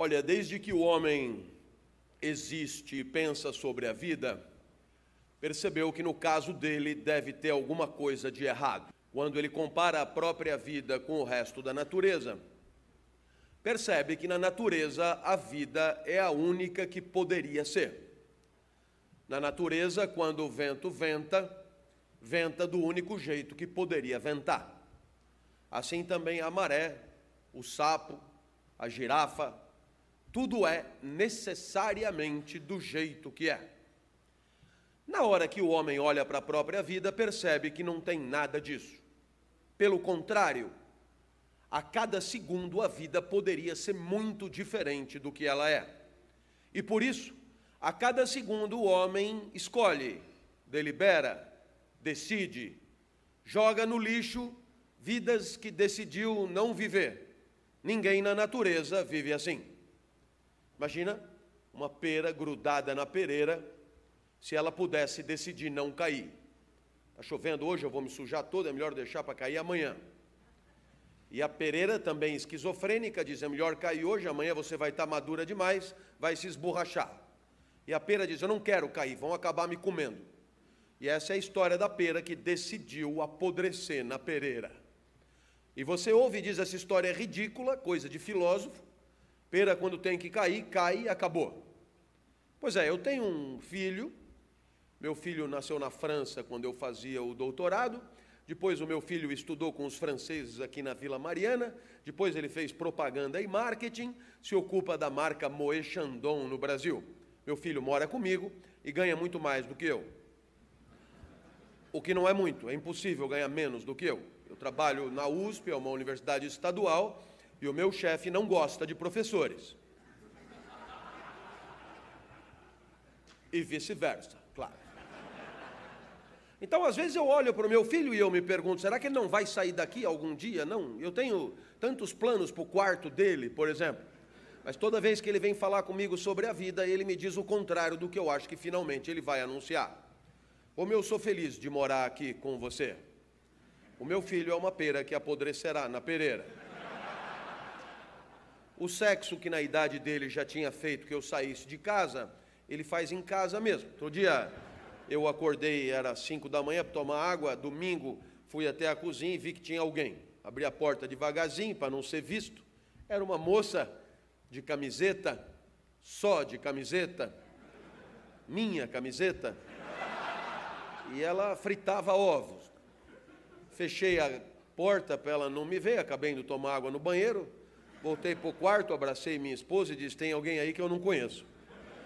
Olha, desde que o homem existe e pensa sobre a vida, percebeu que no caso dele deve ter alguma coisa de errado. Quando ele compara a própria vida com o resto da natureza, percebe que na natureza a vida é a única que poderia ser. Na natureza, quando o vento venta, venta do único jeito que poderia ventar. Assim também a maré, o sapo, a girafa, tudo é necessariamente do jeito que é. Na hora que o homem olha para a própria vida, percebe que não tem nada disso. Pelo contrário, a cada segundo a vida poderia ser muito diferente do que ela é. E por isso, a cada segundo o homem escolhe, delibera, decide, joga no lixo vidas que decidiu não viver. Ninguém na natureza vive assim. Imagina uma pera grudada na pereira, se ela pudesse decidir não cair. Está chovendo hoje, eu vou me sujar todo. é melhor deixar para cair amanhã. E a pereira, também esquizofrênica, diz: é melhor cair hoje, amanhã você vai estar tá madura demais, vai se esborrachar. E a pera diz: eu não quero cair, vão acabar me comendo. E essa é a história da pera que decidiu apodrecer na pereira. E você ouve e diz: essa história é ridícula, coisa de filósofo, Pera, quando tem que cair, cai e acabou. Pois é, eu tenho um filho. Meu filho nasceu na França quando eu fazia o doutorado. Depois, o meu filho estudou com os franceses aqui na Vila Mariana. Depois, ele fez propaganda e marketing. Se ocupa da marca Moet Chandon no Brasil. Meu filho mora comigo e ganha muito mais do que eu. O que não é é muito impossível ganhar menos do que eu eu trabalho na USP é Universidade Estadual e o meu chefe não gosta de professores. E vice-versa, claro. Então, às vezes eu olho para o meu filho e eu me pergunto: será que ele não vai sair daqui algum dia? Não, eu tenho tantos planos para o quarto dele, por exemplo. Mas toda vez que ele vem falar comigo sobre a vida, ele me diz o contrário do que eu acho que finalmente ele vai anunciar. Como eu sou feliz de morar aqui com você. O meu filho é uma pera que apodrecerá na pereira. O sexo que na idade dele já tinha feito que eu saísse de casa, ele faz em casa mesmo. Outro dia eu acordei, era 5 da manhã para tomar água, domingo fui até a cozinha e vi que tinha alguém. Abri a porta devagarzinho para não ser visto. Era uma moça de camiseta, só de camiseta, minha camiseta, e ela fritava ovos. Fechei a porta para ela não me ver, acabei indo tomar água no banheiro, Voltei para o quarto, abracei minha esposa e disse: Tem alguém aí que eu não conheço.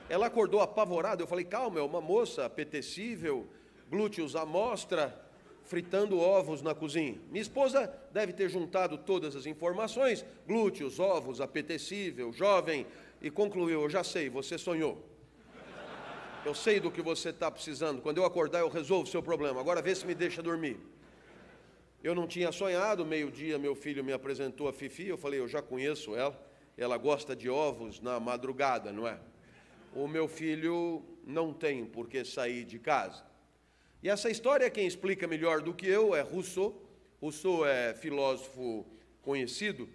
Ela acordou apavorada. Eu falei: Calma, é uma moça apetecível, glúteos à mostra, fritando ovos na cozinha. Minha esposa deve ter juntado todas as informações: glúteos, ovos, apetecível, jovem, e concluiu: Eu já sei, você sonhou. Eu sei do que você está precisando. Quando eu acordar, eu resolvo o seu problema. Agora vê se me deixa dormir. Eu não tinha sonhado, meio-dia meu filho me apresentou a Fifi, eu falei, eu já conheço ela, ela gosta de ovos na madrugada, não é? O meu filho não tem por que sair de casa. E essa história quem explica melhor do que eu é Rousseau. Rousseau é filósofo conhecido.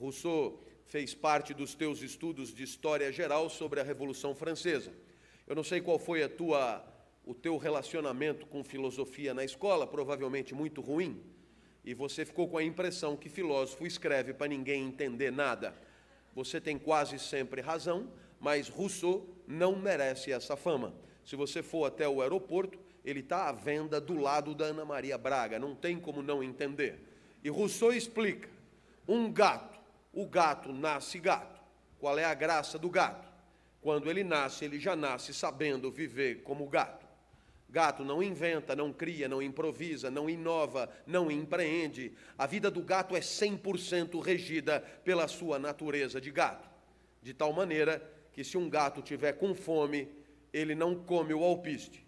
Rousseau fez parte dos teus estudos de história geral sobre a Revolução Francesa. Eu não sei qual foi a tua o teu relacionamento com filosofia na escola, provavelmente muito ruim e você ficou com a impressão que filósofo escreve para ninguém entender nada. Você tem quase sempre razão, mas Rousseau não merece essa fama. Se você for até o aeroporto, ele está à venda do lado da Ana Maria Braga, não tem como não entender. E Rousseau explica: um gato, o gato nasce gato. Qual é a graça do gato? Quando ele nasce, ele já nasce sabendo viver como gato. Gato não inventa, não cria, não improvisa, não inova, não empreende. A vida do gato é 100% regida pela sua natureza de gato. De tal maneira que, se um gato tiver com fome, ele não come o alpiste.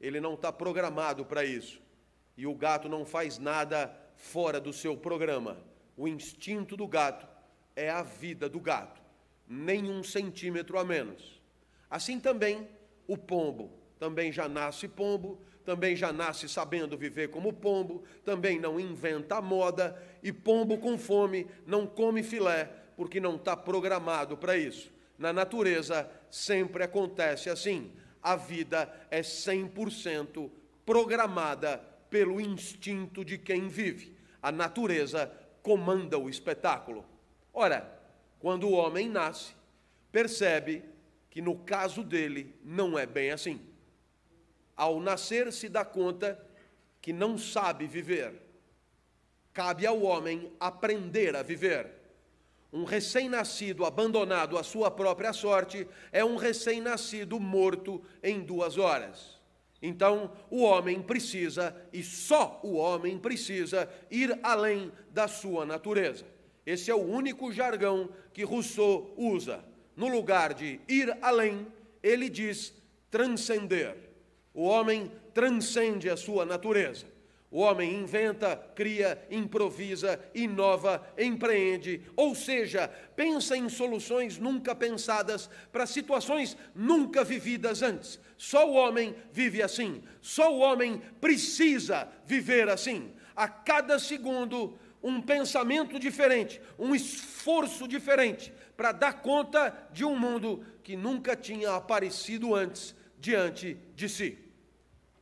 Ele não está programado para isso. E o gato não faz nada fora do seu programa. O instinto do gato é a vida do gato, nem um centímetro a menos. Assim também o pombo também já nasce pombo, também já nasce sabendo viver como pombo, também não inventa moda, e pombo com fome não come filé, porque não está programado para isso. Na natureza sempre acontece assim. A vida é 100% programada pelo instinto de quem vive. A natureza comanda o espetáculo. Ora, quando o homem nasce, percebe que no caso dele não é bem assim ao nascer, se dá conta que não sabe viver. Cabe ao homem aprender a viver. Um recém-nascido abandonado à sua própria sorte é um recém-nascido morto em duas horas. Então, o homem precisa, e só o homem precisa, ir além da sua natureza. Esse é o único jargão que Rousseau usa. No lugar de ir além, ele diz transcender. O homem transcende a sua natureza. O homem inventa, cria, improvisa, inova, empreende, ou seja, pensa em soluções nunca pensadas para situações nunca vividas antes. Só o homem vive assim, só o homem precisa viver assim. A cada segundo, um pensamento diferente, um esforço diferente para dar conta de um mundo que nunca tinha aparecido antes diante de si.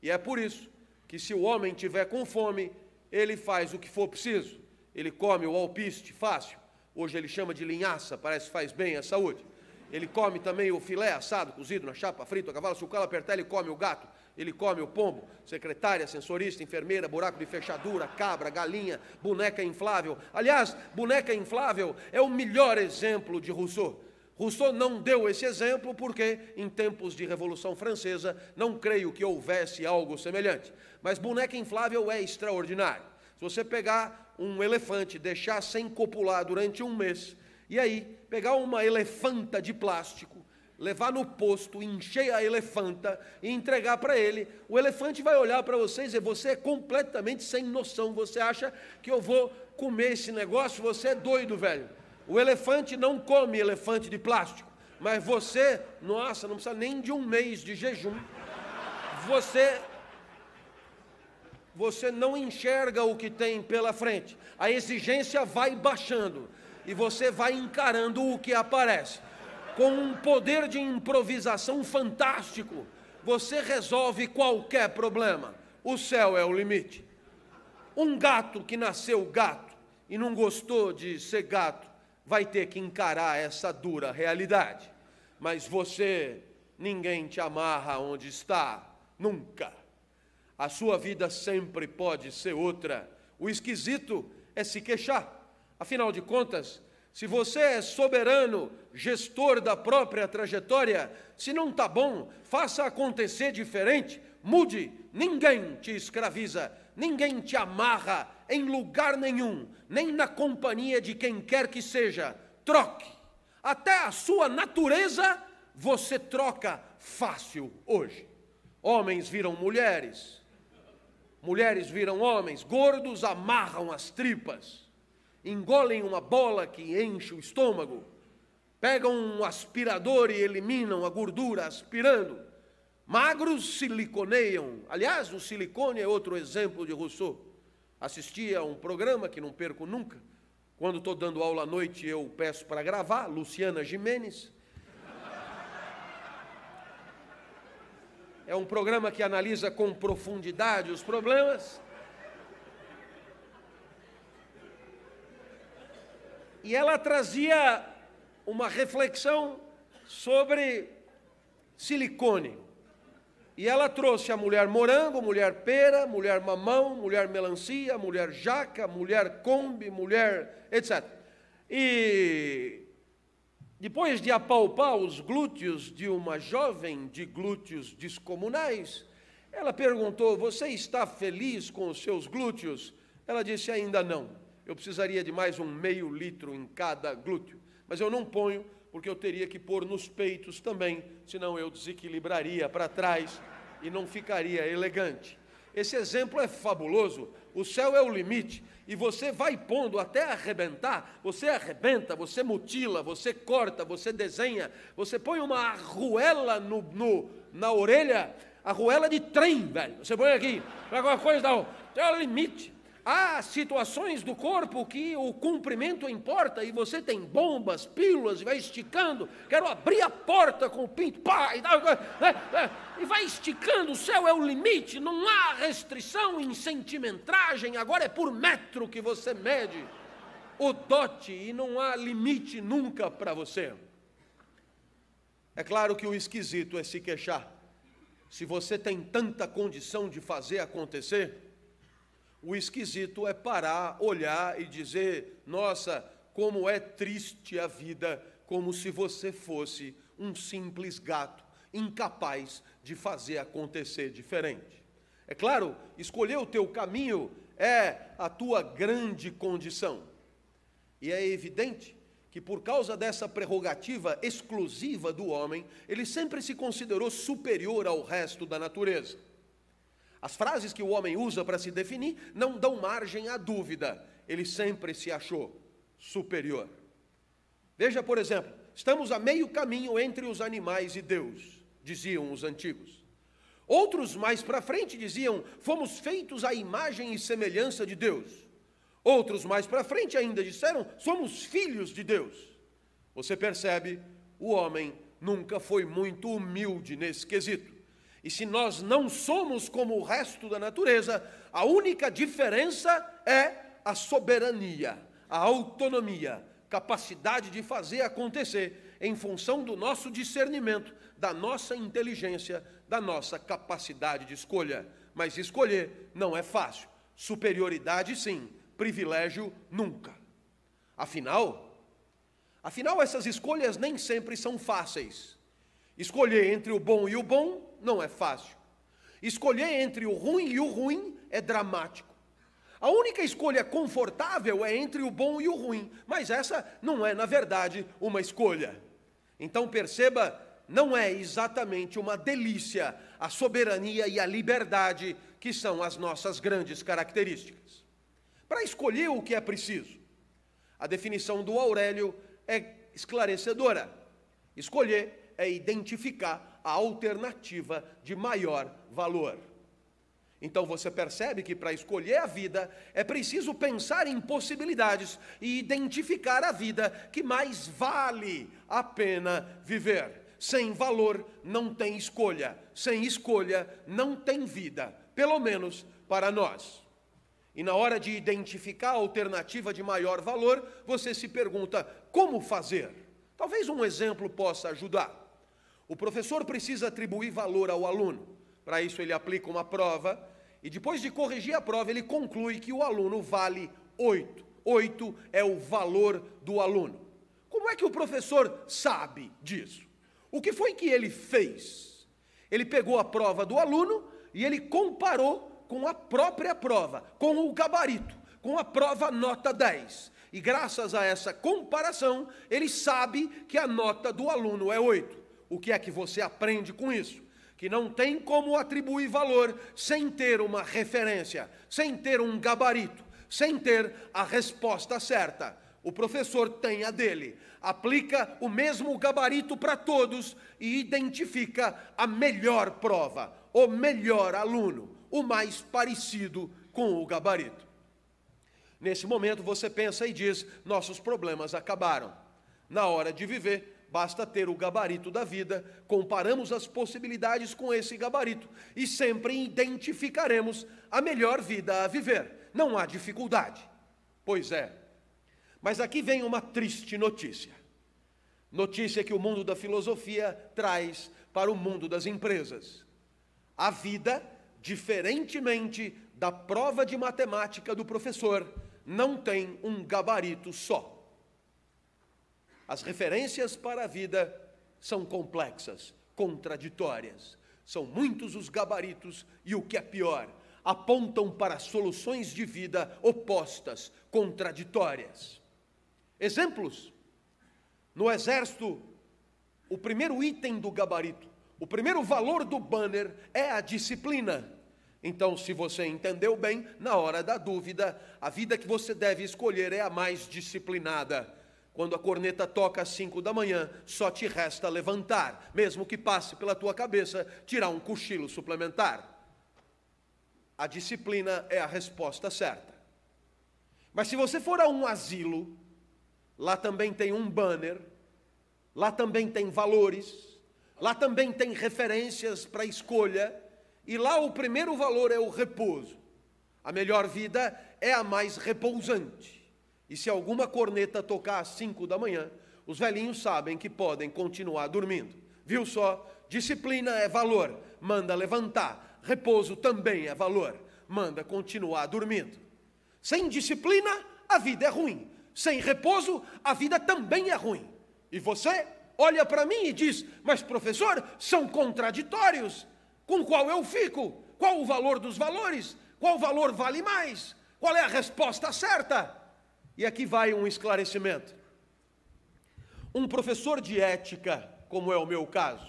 E é por isso que, se o homem tiver com fome, ele faz o que for preciso. Ele come o alpiste fácil, hoje ele chama de linhaça, parece que faz bem à saúde. Ele come também o filé assado, cozido na chapa, frito, a cavalo, se o calo apertar, ele come o gato, ele come o pombo, secretária, sensorista, enfermeira, buraco de fechadura, cabra, galinha, boneca inflável. Aliás, boneca inflável é o melhor exemplo de Rousseau. Rousseau não deu esse exemplo porque, em tempos de Revolução Francesa, não creio que houvesse algo semelhante. Mas boneca inflável é extraordinário. Se você pegar um elefante, deixar sem copular durante um mês, e aí pegar uma elefanta de plástico, levar no posto, encher a elefanta e entregar para ele, o elefante vai olhar para você e dizer: Você é completamente sem noção, você acha que eu vou comer esse negócio? Você é doido, velho. O elefante não come elefante de plástico, mas você, nossa, não precisa nem de um mês de jejum. Você você não enxerga o que tem pela frente. A exigência vai baixando e você vai encarando o que aparece. Com um poder de improvisação fantástico, você resolve qualquer problema. O céu é o limite. Um gato que nasceu gato e não gostou de ser gato, vai ter que encarar essa dura realidade. Mas você, ninguém te amarra onde está, nunca. A sua vida sempre pode ser outra. O esquisito é se queixar. Afinal de contas, se você é soberano, gestor da própria trajetória, se não está bom, faça acontecer diferente, mude, ninguém te escraviza ninguém te amarra em lugar nenhum, nem na companhia de quem quer que seja. Troque. Até a sua natureza você troca fácil hoje. Homens viram mulheres, mulheres viram homens, gordos amarram as tripas, engolem uma bola que enche o estômago, pegam um aspirador e eliminam a gordura aspirando Magros siliconeiam. Aliás, o silicone é outro exemplo de Rousseau. Assisti a um programa que não perco nunca. Quando estou dando aula à noite, eu peço para gravar, Luciana Jimenez. É um programa que analisa com profundidade os problemas. E ela trazia uma reflexão sobre silicone. E ela trouxe a mulher morango, mulher pera, mulher mamão, mulher melancia, mulher jaca, mulher combi, mulher etc. E depois de apalpar os glúteos de uma jovem de glúteos descomunais, ela perguntou: Você está feliz com os seus glúteos? Ela disse: Ainda não. Eu precisaria de mais um meio litro em cada glúteo, mas eu não ponho porque eu teria que pôr nos peitos também, senão eu desequilibraria para trás e não ficaria elegante. Esse exemplo é fabuloso. O céu é o limite e você vai pondo até arrebentar. Você arrebenta, você mutila, você corta, você desenha, você põe uma arruela no, no na orelha, arruela de trem, velho. Você põe aqui, alguma coisa, não. É o limite. Há situações do corpo que o cumprimento importa e você tem bombas, pílulas, e vai esticando. Quero abrir a porta com o pinto, pá, e, né, né, e vai esticando. O céu é o limite, não há restrição em centimetragem, agora é por metro que você mede o dote e não há limite nunca para você. É claro que o esquisito é se queixar. Se você tem tanta condição de fazer acontecer, o esquisito é parar, olhar e dizer: nossa, como é triste a vida, como se você fosse um simples gato, incapaz de fazer acontecer diferente. É claro, escolher o teu caminho é a tua grande condição. E é evidente que, por causa dessa prerrogativa exclusiva do homem, ele sempre se considerou superior ao resto da natureza. As frases que o homem usa para se definir não dão margem à dúvida. Ele sempre se achou superior. Veja, por exemplo, estamos a meio caminho entre os animais e Deus, diziam os antigos. Outros mais para frente diziam: fomos feitos à imagem e semelhança de Deus. Outros mais para frente ainda disseram: somos filhos de Deus. Você percebe, o homem nunca foi muito humilde nesse quesito. E se nós não somos como o resto da natureza, a única diferença é a soberania, a autonomia, capacidade de fazer acontecer em função do nosso discernimento, da nossa inteligência, da nossa capacidade de escolha. Mas escolher não é fácil. Superioridade sim, privilégio nunca. Afinal, afinal essas escolhas nem sempre são fáceis. Escolher entre o bom e o bom não é fácil. Escolher entre o ruim e o ruim é dramático. A única escolha confortável é entre o bom e o ruim, mas essa não é, na verdade, uma escolha. Então perceba, não é exatamente uma delícia a soberania e a liberdade que são as nossas grandes características. Para escolher o que é preciso, a definição do Aurélio é esclarecedora. Escolher é identificar a alternativa de maior valor. Então você percebe que para escolher a vida é preciso pensar em possibilidades e identificar a vida que mais vale a pena viver. Sem valor não tem escolha, sem escolha não tem vida, pelo menos para nós. E na hora de identificar a alternativa de maior valor, você se pergunta como fazer. Talvez um exemplo possa ajudar. O professor precisa atribuir valor ao aluno. Para isso, ele aplica uma prova e, depois de corrigir a prova, ele conclui que o aluno vale 8. 8 é o valor do aluno. Como é que o professor sabe disso? O que foi que ele fez? Ele pegou a prova do aluno e ele comparou com a própria prova, com o gabarito, com a prova nota 10. E graças a essa comparação, ele sabe que a nota do aluno é 8 o que é que você aprende com isso? Que não tem como atribuir valor sem ter uma referência, sem ter um gabarito, sem ter a resposta certa. O professor tem a dele, aplica o mesmo gabarito para todos e identifica a melhor prova, o melhor aluno, o mais parecido com o gabarito. Nesse momento você pensa e diz: nossos problemas acabaram. Na hora de viver, Basta ter o gabarito da vida, comparamos as possibilidades com esse gabarito e sempre identificaremos a melhor vida a viver. Não há dificuldade. Pois é. Mas aqui vem uma triste notícia. Notícia que o mundo da filosofia traz para o mundo das empresas. A vida, diferentemente da prova de matemática do professor, não tem um gabarito só. As referências para a vida são complexas, contraditórias. São muitos os gabaritos e o que é pior, apontam para soluções de vida opostas, contraditórias. Exemplos: no exército, o primeiro item do gabarito, o primeiro valor do banner é a disciplina. Então, se você entendeu bem, na hora da dúvida, a vida que você deve escolher é a mais disciplinada quando a corneta toca às cinco da manhã, só te resta levantar, mesmo que passe pela tua cabeça tirar um cochilo suplementar. A disciplina é a resposta certa. Mas se você for a um asilo, lá também tem um banner, lá também tem valores, lá também tem referências para escolha, e lá o primeiro valor é o repouso. A melhor vida é a mais repousante. E se alguma corneta tocar às 5 da manhã, os velhinhos sabem que podem continuar dormindo. Viu só? Disciplina é valor, manda levantar. Repouso também é valor, manda continuar dormindo. Sem disciplina, a vida é ruim. Sem repouso, a vida também é ruim. E você olha para mim e diz: Mas, professor, são contraditórios. Com qual eu fico? Qual o valor dos valores? Qual valor vale mais? Qual é a resposta certa? E aqui vai um esclarecimento. Um professor de ética, como é o meu caso,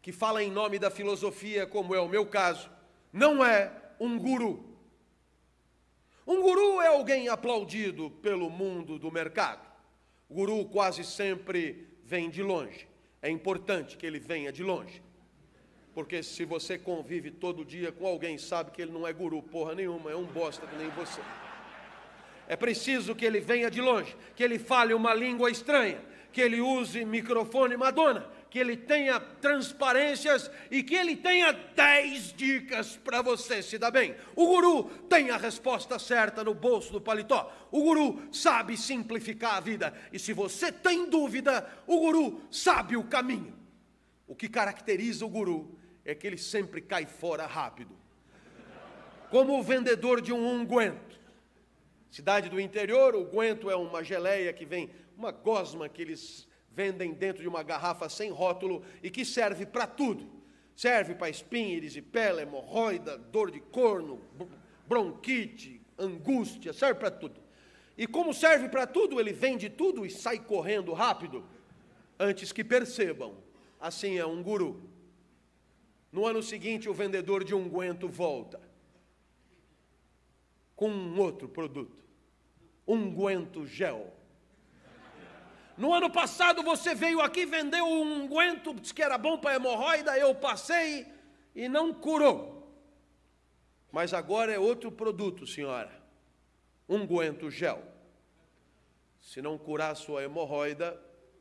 que fala em nome da filosofia, como é o meu caso, não é um guru. Um guru é alguém aplaudido pelo mundo do mercado. O guru quase sempre vem de longe. É importante que ele venha de longe. Porque se você convive todo dia com alguém, sabe que ele não é guru porra nenhuma, é um bosta que nem você é preciso que ele venha de longe, que ele fale uma língua estranha, que ele use microfone Madonna, que ele tenha transparências e que ele tenha dez dicas para você se dar bem. O guru tem a resposta certa no bolso do paletó. O guru sabe simplificar a vida. E se você tem dúvida, o guru sabe o caminho. O que caracteriza o guru é que ele sempre cai fora rápido. Como o vendedor de um unguento Cidade do interior, o guento é uma geleia que vem, uma gosma que eles vendem dentro de uma garrafa sem rótulo e que serve para tudo. Serve para espinha, erisipela, hemorroida, dor de corno, bronquite, angústia, serve para tudo. E como serve para tudo, ele vende tudo e sai correndo rápido, antes que percebam. Assim é um guru. No ano seguinte, o vendedor de unguento volta com um outro produto, unguento gel. No ano passado você veio aqui, vendeu um unguento, disse que era bom para hemorroida, eu passei e não curou. Mas agora é outro produto, senhora. Unguento gel. Se não curar sua hemorroida,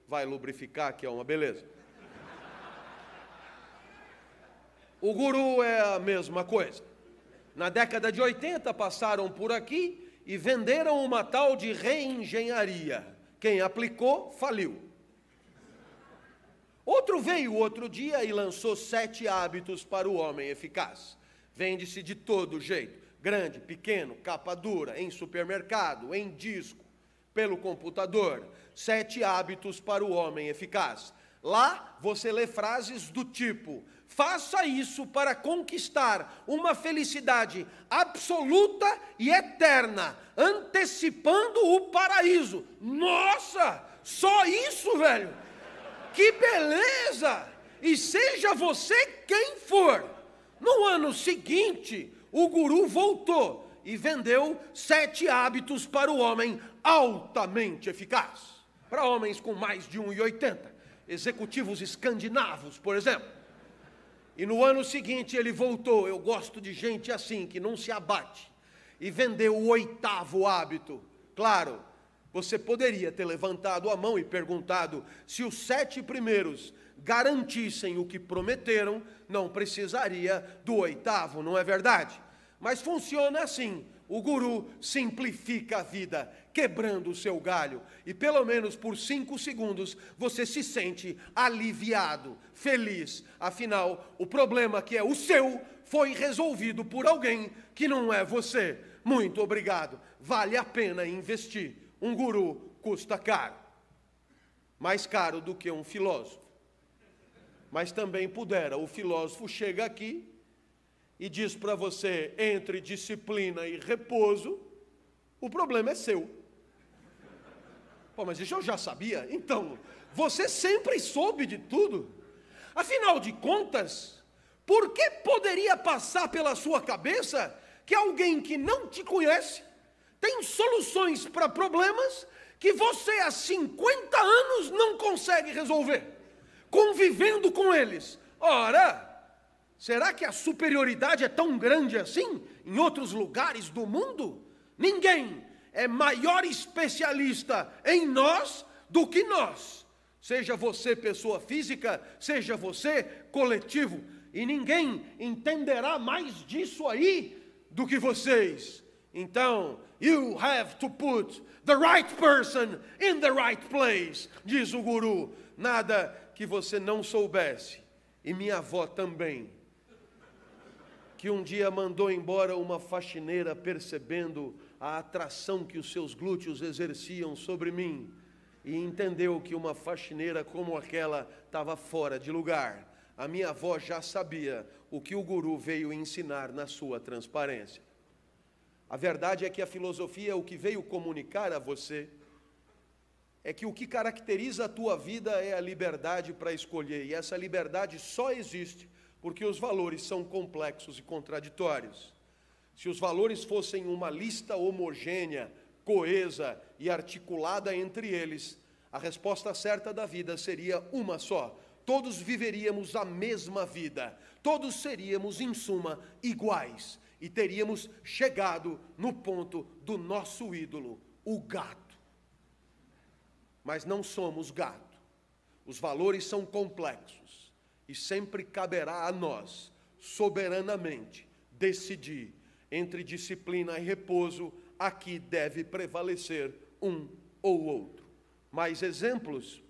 vai lubrificar, que é uma beleza. O guru é a mesma coisa. Na década de 80 passaram por aqui e venderam uma tal de reengenharia. Quem aplicou faliu. Outro veio outro dia e lançou sete hábitos para o homem eficaz. Vende-se de todo jeito: grande, pequeno, capa dura, em supermercado, em disco, pelo computador. Sete hábitos para o homem eficaz. Lá você lê frases do tipo: Faça isso para conquistar uma felicidade absoluta e eterna, antecipando o paraíso. Nossa, só isso, velho! Que beleza! E seja você quem for. No ano seguinte, o guru voltou e vendeu sete hábitos para o homem altamente eficaz. Para homens com mais de 1,80, executivos escandinavos, por exemplo. E no ano seguinte ele voltou. Eu gosto de gente assim, que não se abate. E vendeu o oitavo hábito. Claro, você poderia ter levantado a mão e perguntado se os sete primeiros garantissem o que prometeram, não precisaria do oitavo, não é verdade? Mas funciona assim o guru simplifica a vida, quebrando o seu galho. E pelo menos por cinco segundos você se sente aliviado, feliz. Afinal, o problema que é o seu foi resolvido por alguém que não é você. Muito obrigado. Vale a pena investir. Um guru custa caro. Mais caro do que um filósofo. Mas também pudera, o filósofo chega aqui e diz para você entre disciplina e repouso, o problema é seu. Pô, mas isso eu já sabia. Então, você sempre soube de tudo. Afinal de contas, por que poderia passar pela sua cabeça que alguém que não te conhece tem soluções para problemas que você há 50 anos não consegue resolver, convivendo com eles? Ora, Será que a superioridade é tão grande assim em outros lugares do mundo? Ninguém é maior especialista em nós do que nós. Seja você pessoa física, seja você coletivo, e ninguém entenderá mais disso aí do que vocês. Então, you have to put the right person in the right place, diz o guru. Nada que você não soubesse. E minha avó também que um dia mandou embora uma faxineira percebendo a atração que os seus glúteos exerciam sobre mim e entendeu que uma faxineira como aquela estava fora de lugar. A minha avó já sabia o que o guru veio ensinar na sua transparência. A verdade é que a filosofia, o que veio comunicar a você, é que o que caracteriza a tua vida é a liberdade para escolher, e essa liberdade só existe porque os valores são complexos e contraditórios. Se os valores fossem uma lista homogênea, coesa e articulada entre eles, a resposta certa da vida seria uma só. Todos viveríamos a mesma vida, todos seríamos, em suma, iguais e teríamos chegado no ponto do nosso ídolo, o gato. Mas não somos gato. Os valores são complexos e sempre caberá a nós, soberanamente, decidir entre disciplina e repouso, aqui deve prevalecer um ou outro. Mais exemplos?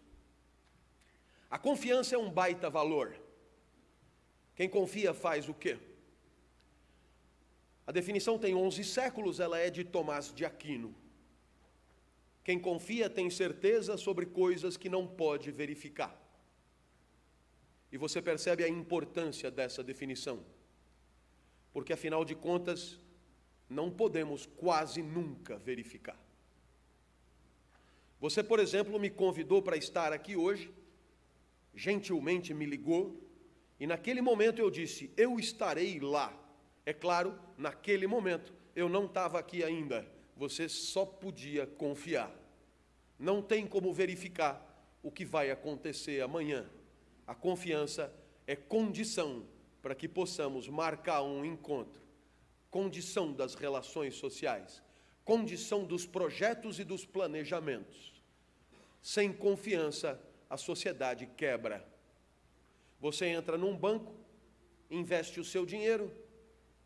A confiança é um baita valor. Quem confia faz o quê? A definição tem 11 séculos, ela é de Tomás de Aquino. Quem confia tem certeza sobre coisas que não pode verificar. E você percebe a importância dessa definição. Porque, afinal de contas, não podemos quase nunca verificar. Você, por exemplo, me convidou para estar aqui hoje, gentilmente me ligou, e naquele momento eu disse: Eu estarei lá. É claro, naquele momento eu não estava aqui ainda, você só podia confiar. Não tem como verificar o que vai acontecer amanhã. A confiança é condição para que possamos marcar um encontro, condição das relações sociais, condição dos projetos e dos planejamentos. Sem confiança, a sociedade quebra. Você entra num banco, investe o seu dinheiro,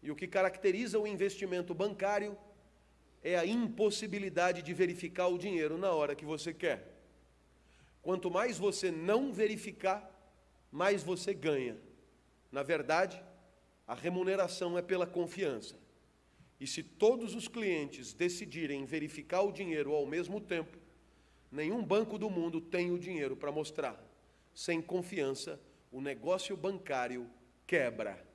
e o que caracteriza o investimento bancário é a impossibilidade de verificar o dinheiro na hora que você quer. Quanto mais você não verificar, mais você ganha. Na verdade, a remuneração é pela confiança. E se todos os clientes decidirem verificar o dinheiro ao mesmo tempo, nenhum banco do mundo tem o dinheiro para mostrar. Sem confiança, o negócio bancário quebra.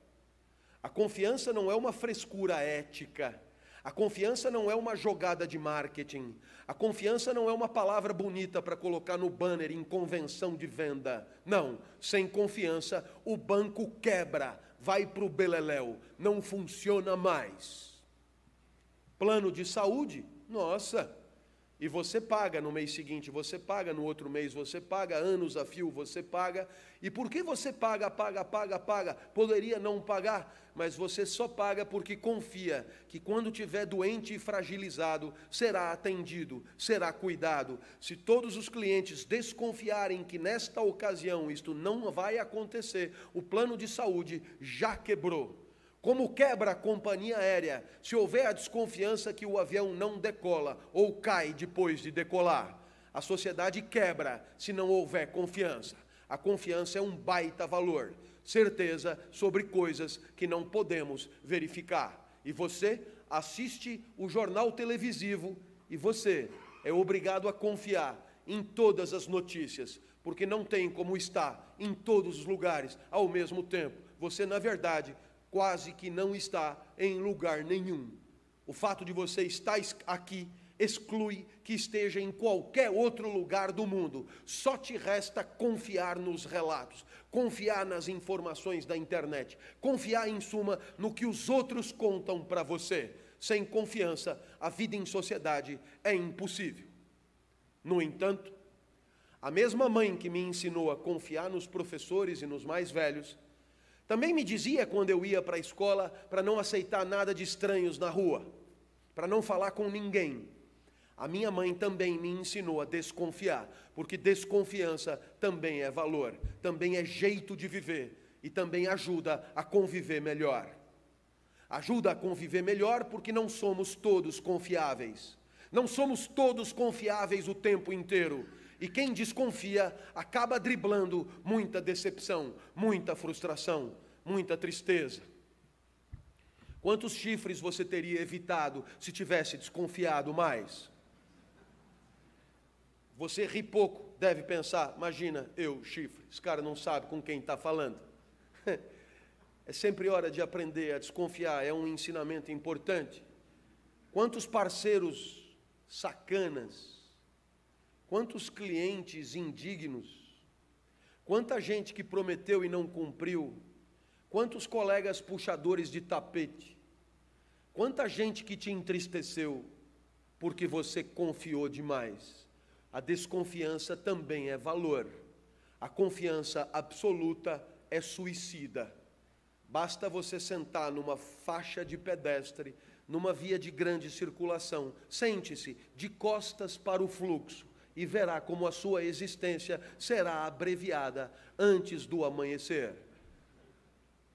A confiança não é uma frescura ética a confiança não é uma jogada de marketing. A confiança não é uma palavra bonita para colocar no banner em convenção de venda. Não. Sem confiança, o banco quebra, vai para o beleléu, não funciona mais. Plano de saúde? Nossa, e você paga no mês seguinte, você paga no outro mês, você paga anos a fio, você paga. E por que você paga, paga, paga, paga? Poderia não pagar, mas você só paga porque confia que quando tiver doente e fragilizado, será atendido, será cuidado. Se todos os clientes desconfiarem que nesta ocasião isto não vai acontecer, o plano de saúde já quebrou. Como quebra a companhia aérea se houver a desconfiança que o avião não decola ou cai depois de decolar? A sociedade quebra se não houver confiança. A confiança é um baita valor, certeza sobre coisas que não podemos verificar. E você assiste o jornal televisivo e você é obrigado a confiar em todas as notícias, porque não tem como estar em todos os lugares ao mesmo tempo. Você, na verdade, quase que não está em lugar nenhum. O fato de você estar aqui exclui que esteja em qualquer outro lugar do mundo. Só te resta confiar nos relatos, confiar nas informações da internet, confiar, em suma, no que os outros contam para você. Sem confiança, a vida em sociedade é impossível. No entanto, a mesma mãe que me ensinou a confiar nos professores e nos mais velhos também me dizia quando eu ia para a escola para não aceitar nada de estranhos na rua, para não falar com ninguém. A minha mãe também me ensinou a desconfiar, porque desconfiança também é valor, também é jeito de viver e também ajuda a conviver melhor. Ajuda a conviver melhor porque não somos todos confiáveis. Não somos todos confiáveis o tempo inteiro e quem desconfia acaba driblando muita decepção, muita frustração, muita tristeza. Quantos chifres você teria evitado se tivesse desconfiado mais? Você ri pouco, deve pensar, imagina, eu, chifre, esse cara não sabe com quem está falando. É sempre hora de aprender a desconfiar, é um ensinamento importante. Quantos parceiros sacanas Quantos clientes indignos, quanta gente que prometeu e não cumpriu, quantos colegas puxadores de tapete, quanta gente que te entristeceu porque você confiou demais. A desconfiança também é valor, a confiança absoluta é suicida. Basta você sentar numa faixa de pedestre, numa via de grande circulação, sente-se de costas para o fluxo e verá como a sua existência será abreviada antes do amanhecer.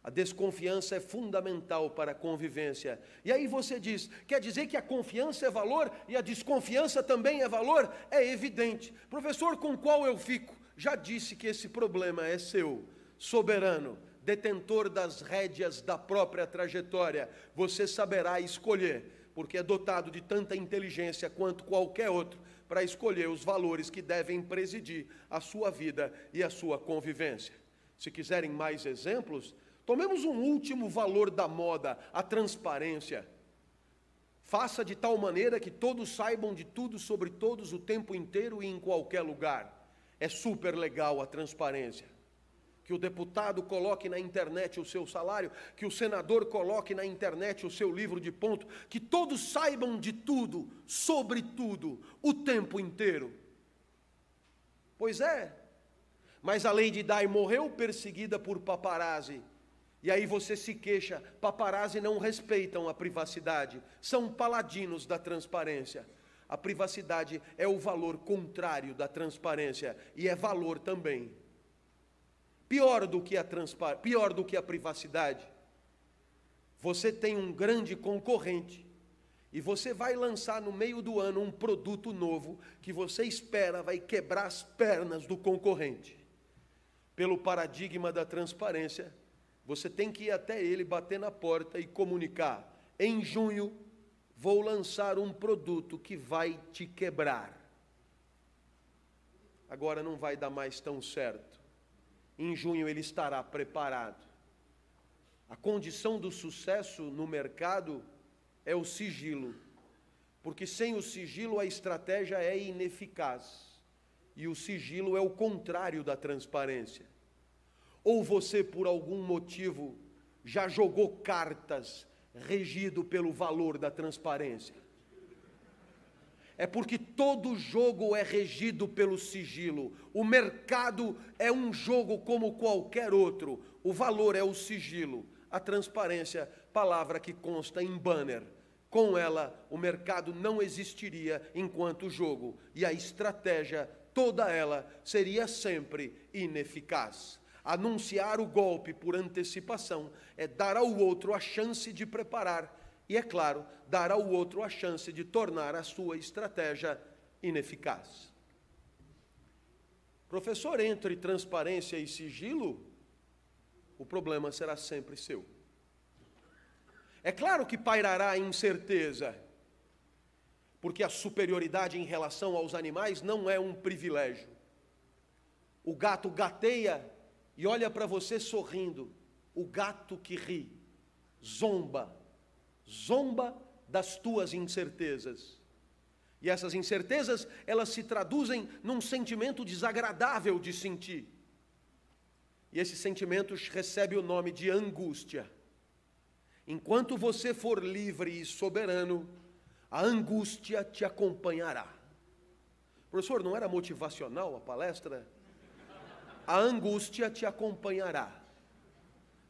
A desconfiança é fundamental para a convivência. E aí você diz: quer dizer que a confiança é valor e a desconfiança também é valor? É evidente. Professor, com qual eu fico? Já disse que esse problema é seu, soberano, detentor das rédeas da própria trajetória. Você saberá escolher, porque é dotado de tanta inteligência quanto qualquer outro para escolher os valores que devem presidir a sua vida e a sua convivência. Se quiserem mais exemplos, tomemos um último valor da moda, a transparência. Faça de tal maneira que todos saibam de tudo sobre todos o tempo inteiro e em qualquer lugar. É super legal a transparência que o deputado coloque na internet o seu salário, que o senador coloque na internet o seu livro de ponto, que todos saibam de tudo, sobre tudo, o tempo inteiro. Pois é, mas a Lady Dai morreu perseguida por paparazzi. E aí você se queixa, paparazzi não respeitam a privacidade, são paladinos da transparência. A privacidade é o valor contrário da transparência e é valor também. Pior do que a transpar... pior do que a privacidade. Você tem um grande concorrente e você vai lançar no meio do ano um produto novo que você espera vai quebrar as pernas do concorrente. Pelo paradigma da transparência, você tem que ir até ele, bater na porta e comunicar: em junho vou lançar um produto que vai te quebrar. Agora não vai dar mais tão certo em junho ele estará preparado. A condição do sucesso no mercado é o sigilo, porque sem o sigilo a estratégia é ineficaz. E o sigilo é o contrário da transparência. Ou você, por algum motivo, já jogou cartas regido pelo valor da transparência é porque todo jogo é regido pelo sigilo. O mercado é um jogo como qualquer outro. O valor é o sigilo, a transparência, palavra que consta em banner. Com ela, o mercado não existiria enquanto jogo, e a estratégia, toda ela, seria sempre ineficaz. Anunciar o golpe por antecipação é dar ao outro a chance de preparar e, é claro, dar ao outro a chance de tornar a sua estratégia ineficaz. Professor, entre transparência e sigilo, o problema será sempre seu. É claro que pairará a incerteza, porque a superioridade em relação aos animais não é um privilégio. O gato gateia e olha para você sorrindo. O gato que ri, zomba, zomba das tuas incertezas. E essas incertezas, elas se traduzem num sentimento desagradável de sentir. E esse sentimento recebe o nome de angústia. Enquanto você for livre e soberano, a angústia te acompanhará. Professor, não era motivacional a palestra? A angústia te acompanhará.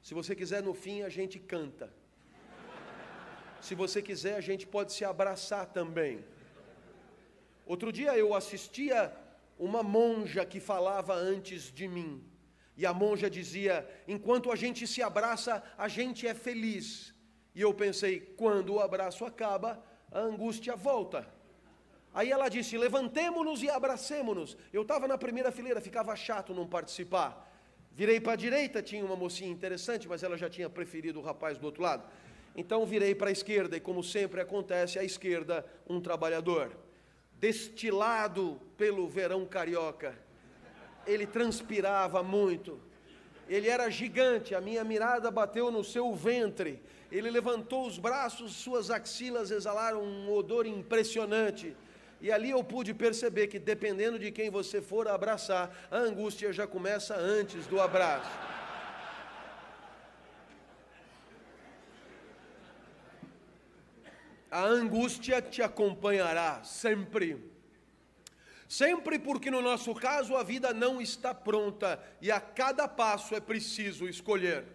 Se você quiser, no fim a gente canta. Se você quiser, a gente pode se abraçar também. Outro dia eu assistia uma monja que falava antes de mim. E a monja dizia: enquanto a gente se abraça, a gente é feliz. E eu pensei: quando o abraço acaba, a angústia volta. Aí ela disse: levantemo-nos e abracemo-nos. Eu estava na primeira fileira, ficava chato não participar. Virei para a direita, tinha uma mocinha interessante, mas ela já tinha preferido o rapaz do outro lado. Então virei para a esquerda, e como sempre acontece, à esquerda, um trabalhador. Destilado pelo verão carioca, ele transpirava muito. Ele era gigante, a minha mirada bateu no seu ventre. Ele levantou os braços, suas axilas exalaram um odor impressionante. E ali eu pude perceber que, dependendo de quem você for abraçar, a angústia já começa antes do abraço. a angústia te acompanhará sempre. Sempre porque no nosso caso a vida não está pronta e a cada passo é preciso escolher.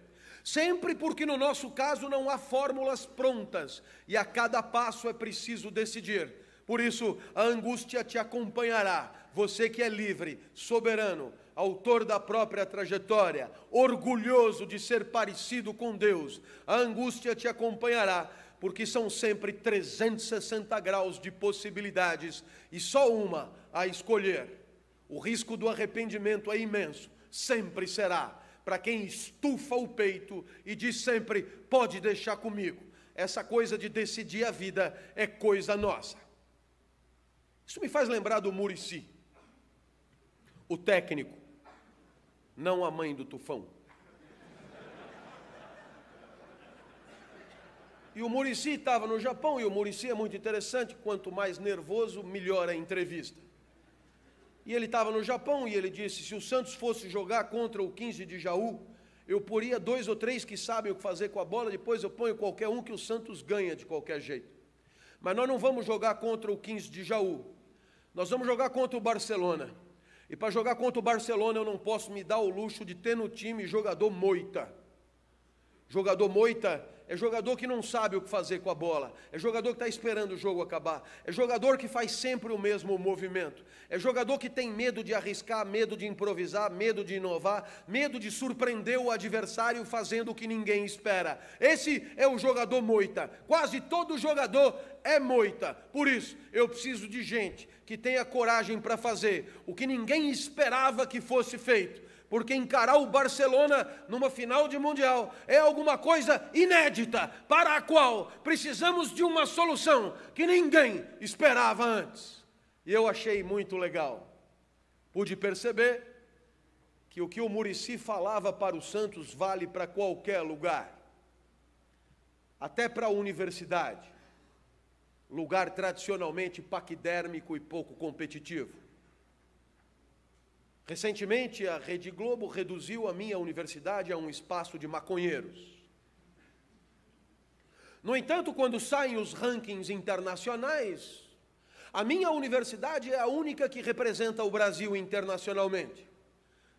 Sempre porque no nosso caso não há fórmulas prontas e a cada passo é preciso decidir. Por isso, a angústia te acompanhará. Você que é livre, soberano, autor da própria trajetória, orgulhoso de ser parecido com Deus, a angústia te acompanhará porque são sempre 360 graus de possibilidades e só uma a escolher. O risco do arrependimento é imenso, sempre será, para quem estufa o peito e diz sempre: pode deixar comigo. Essa coisa de decidir a vida é coisa nossa. Isso me faz lembrar do Murici, o técnico, não a mãe do tufão. E o Murici estava no Japão, e o Murici é muito interessante, quanto mais nervoso, melhor a entrevista. E ele estava no Japão e ele disse: se o Santos fosse jogar contra o 15 de Jaú, eu poria dois ou três que sabem o que fazer com a bola, depois eu ponho qualquer um que o Santos ganha de qualquer jeito. Mas nós não vamos jogar contra o 15 de Jaú, nós vamos jogar contra o Barcelona. E para jogar contra o Barcelona, eu não posso me dar o luxo de ter no time jogador moita. Jogador moita é jogador que não sabe o que fazer com a bola, é jogador que está esperando o jogo acabar, é jogador que faz sempre o mesmo movimento, é jogador que tem medo de arriscar, medo de improvisar, medo de inovar, medo de surpreender o adversário fazendo o que ninguém espera. Esse é o jogador moita. Quase todo jogador é moita. Por isso, eu preciso de gente que tenha coragem para fazer o que ninguém esperava que fosse feito porque encarar o Barcelona numa final de Mundial é alguma coisa inédita, para a qual precisamos de uma solução que ninguém esperava antes. E eu achei muito legal. Pude perceber que o que o Murici falava para o Santos vale para qualquer lugar, até para a universidade lugar tradicionalmente paquidérmico e pouco competitivo. Recentemente, a Rede Globo reduziu a minha universidade a um espaço de maconheiros. No entanto, quando saem os rankings internacionais, a minha universidade é a única que representa o Brasil internacionalmente.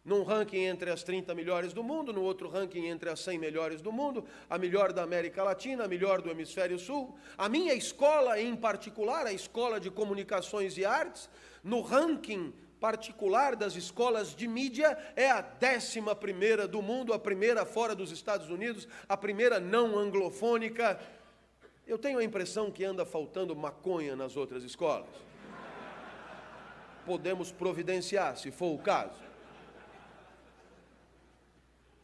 Num ranking entre as 30 melhores do mundo, no outro ranking entre as 100 melhores do mundo, a melhor da América Latina, a melhor do Hemisfério Sul. A minha escola, em particular, a Escola de Comunicações e Artes, no ranking particular das escolas de mídia é a décima primeira do mundo, a primeira fora dos Estados Unidos, a primeira não anglofônica. Eu tenho a impressão que anda faltando maconha nas outras escolas. Podemos providenciar, se for o caso.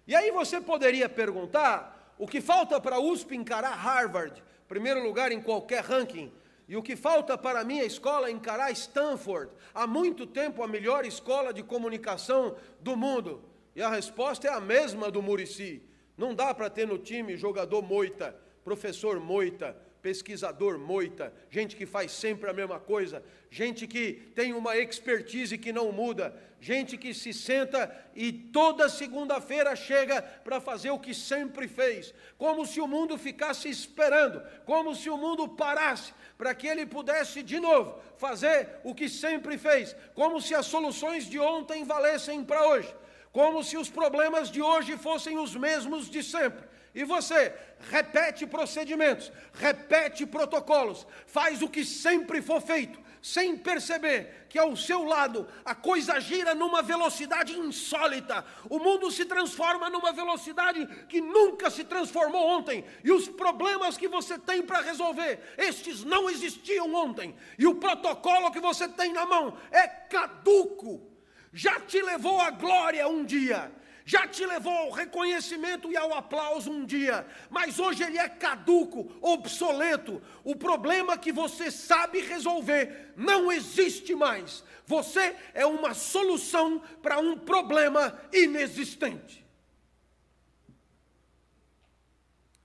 E aí você poderia perguntar: o que falta para a USP encarar Harvard, primeiro lugar em qualquer ranking? E o que falta para a minha escola é encarar Stanford, há muito tempo a melhor escola de comunicação do mundo. E a resposta é a mesma do Murici. Não dá para ter no time jogador moita, professor moita, pesquisador moita, gente que faz sempre a mesma coisa, gente que tem uma expertise que não muda, gente que se senta e toda segunda-feira chega para fazer o que sempre fez, como se o mundo ficasse esperando, como se o mundo parasse para que ele pudesse de novo fazer o que sempre fez, como se as soluções de ontem valessem para hoje, como se os problemas de hoje fossem os mesmos de sempre. E você repete procedimentos, repete protocolos, faz o que sempre for feito sem perceber que ao seu lado a coisa gira numa velocidade insólita. O mundo se transforma numa velocidade que nunca se transformou ontem. E os problemas que você tem para resolver, estes não existiam ontem. E o protocolo que você tem na mão é caduco. Já te levou à glória um dia já te levou ao reconhecimento e ao aplauso um dia, mas hoje ele é caduco, obsoleto. O problema que você sabe resolver não existe mais. Você é uma solução para um problema inexistente.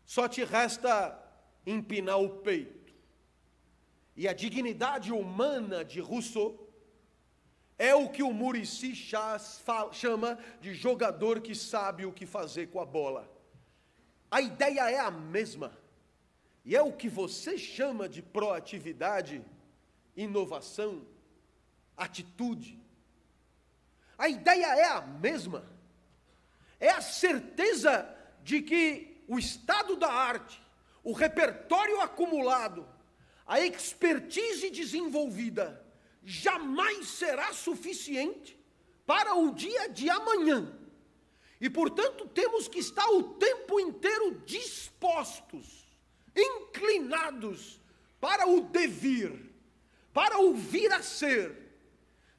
Só te resta empinar o peito. E a dignidade humana de Rousseau é o que o Murici chama de jogador que sabe o que fazer com a bola. A ideia é a mesma. E é o que você chama de proatividade, inovação, atitude. A ideia é a mesma. É a certeza de que o estado da arte, o repertório acumulado, a expertise desenvolvida, jamais será suficiente para o dia de amanhã. E, portanto, temos que estar o tempo inteiro dispostos, inclinados para o devir, para o vir a ser,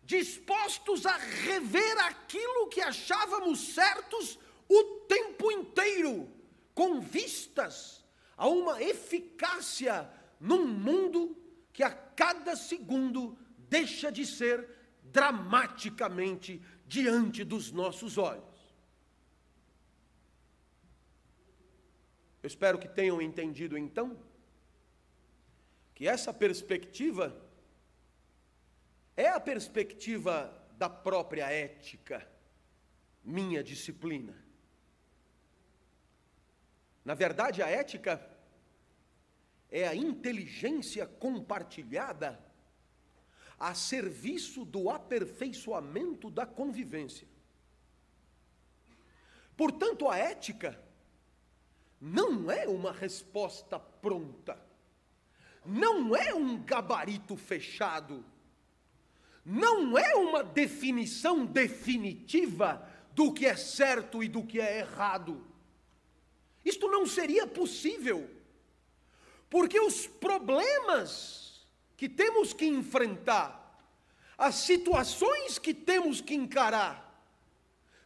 dispostos a rever aquilo que achávamos certos o tempo inteiro, com vistas a uma eficácia num mundo que a cada segundo deixa de ser dramaticamente diante dos nossos olhos. Eu espero que tenham entendido então que essa perspectiva é a perspectiva da própria ética, minha disciplina. Na verdade, a ética é a inteligência compartilhada a serviço do aperfeiçoamento da convivência. Portanto, a ética não é uma resposta pronta, não é um gabarito fechado, não é uma definição definitiva do que é certo e do que é errado. Isto não seria possível, porque os problemas que temos que enfrentar, as situações que temos que encarar,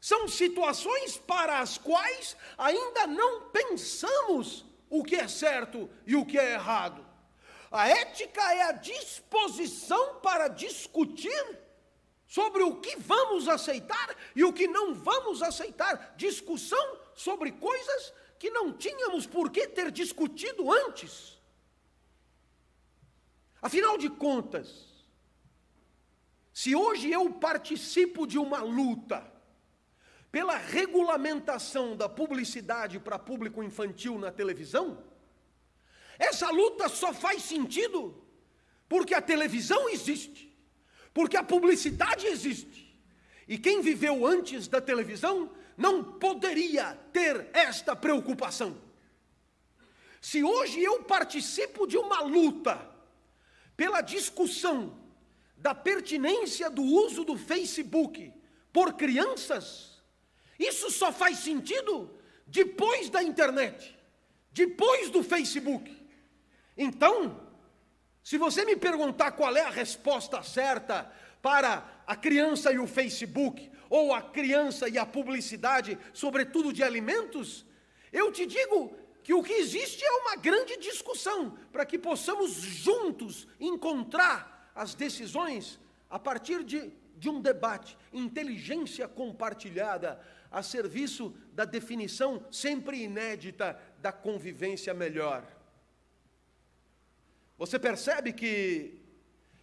são situações para as quais ainda não pensamos o que é certo e o que é errado. A ética é a disposição para discutir sobre o que vamos aceitar e o que não vamos aceitar. Discussão sobre coisas que não tínhamos por que ter discutido antes. Afinal de contas, se hoje eu participo de uma luta pela regulamentação da publicidade para público infantil na televisão, essa luta só faz sentido porque a televisão existe, porque a publicidade existe. E quem viveu antes da televisão não poderia ter esta preocupação. Se hoje eu participo de uma luta pela discussão da pertinência do uso do Facebook por crianças, isso só faz sentido depois da internet, depois do Facebook. Então, se você me perguntar qual é a resposta certa para a criança e o Facebook, ou a criança e a publicidade, sobretudo de alimentos, eu te digo que o que existe é uma grande discussão para que possamos juntos encontrar as decisões a partir de, de um debate, inteligência compartilhada a serviço da definição sempre inédita da convivência melhor. Você percebe que,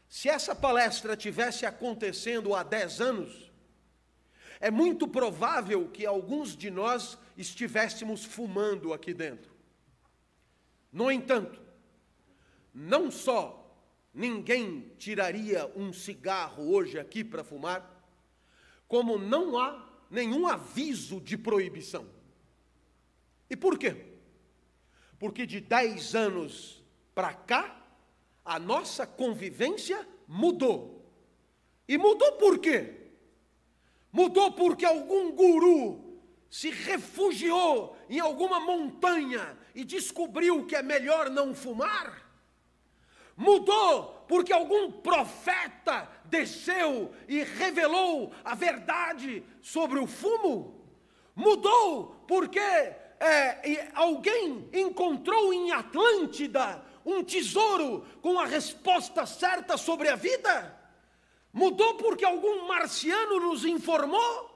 se essa palestra tivesse acontecendo há 10 anos, é muito provável que alguns de nós estivéssemos fumando aqui dentro. No entanto, não só ninguém tiraria um cigarro hoje aqui para fumar, como não há nenhum aviso de proibição. E por quê? Porque de 10 anos para cá, a nossa convivência mudou. E mudou por quê? Mudou porque algum guru se refugiou em alguma montanha e descobriu que é melhor não fumar? Mudou porque algum profeta desceu e revelou a verdade sobre o fumo? Mudou porque é, alguém encontrou em Atlântida um tesouro com a resposta certa sobre a vida? Mudou porque algum marciano nos informou?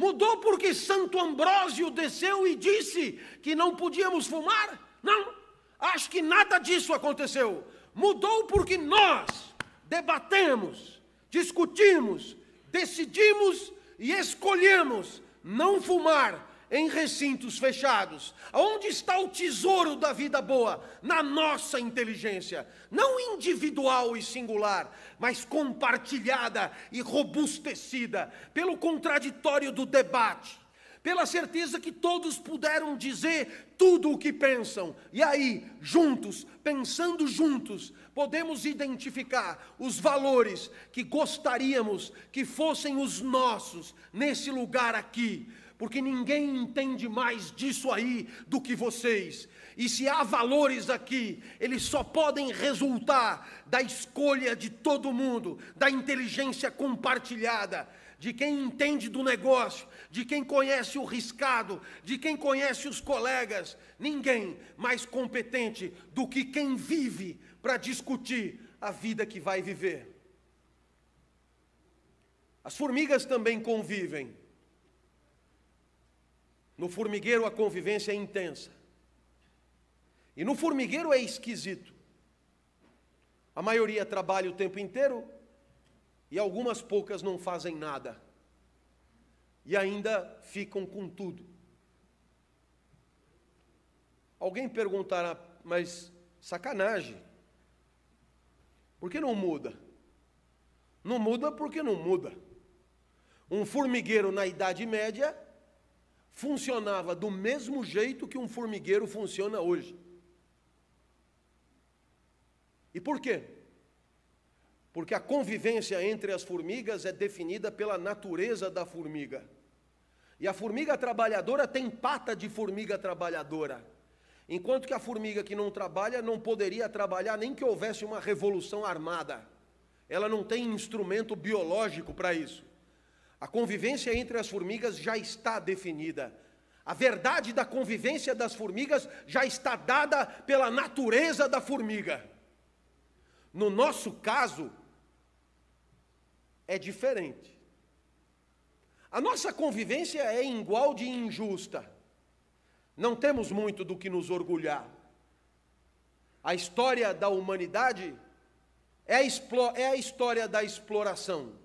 Mudou porque Santo Ambrósio desceu e disse que não podíamos fumar? Não, acho que nada disso aconteceu. Mudou porque nós debatemos, discutimos, decidimos e escolhemos não fumar em recintos fechados. Onde está o tesouro da vida boa? Na nossa inteligência, não individual e singular, mas compartilhada e robustecida pelo contraditório do debate, pela certeza que todos puderam dizer tudo o que pensam. E aí, juntos, pensando juntos, podemos identificar os valores que gostaríamos que fossem os nossos nesse lugar aqui porque ninguém entende mais disso aí do que vocês. E se há valores aqui, eles só podem resultar da escolha de todo mundo, da inteligência compartilhada, de quem entende do negócio, de quem conhece o riscado, de quem conhece os colegas. Ninguém mais competente do que quem vive para discutir a vida que vai viver. As formigas também convivem. No formigueiro a convivência é intensa. E no formigueiro é esquisito. A maioria trabalha o tempo inteiro e algumas poucas não fazem nada. E ainda ficam com tudo. Alguém perguntará, mas sacanagem. Por que não muda? Não muda porque não muda. Um formigueiro na Idade Média funcionava do mesmo jeito que um formigueiro funciona hoje. E por quê? Porque a convivência entre as formigas é definida pela natureza da formiga. E a formiga trabalhadora tem pata de formiga trabalhadora. Enquanto que a formiga que não trabalha não poderia trabalhar nem que houvesse uma revolução armada. Ela não tem instrumento biológico para isso. A convivência entre as formigas já está definida. A verdade da convivência das formigas já está dada pela natureza da formiga. No nosso caso, é diferente. A nossa convivência é igual de injusta. Não temos muito do que nos orgulhar. A história da humanidade é a, é a história da exploração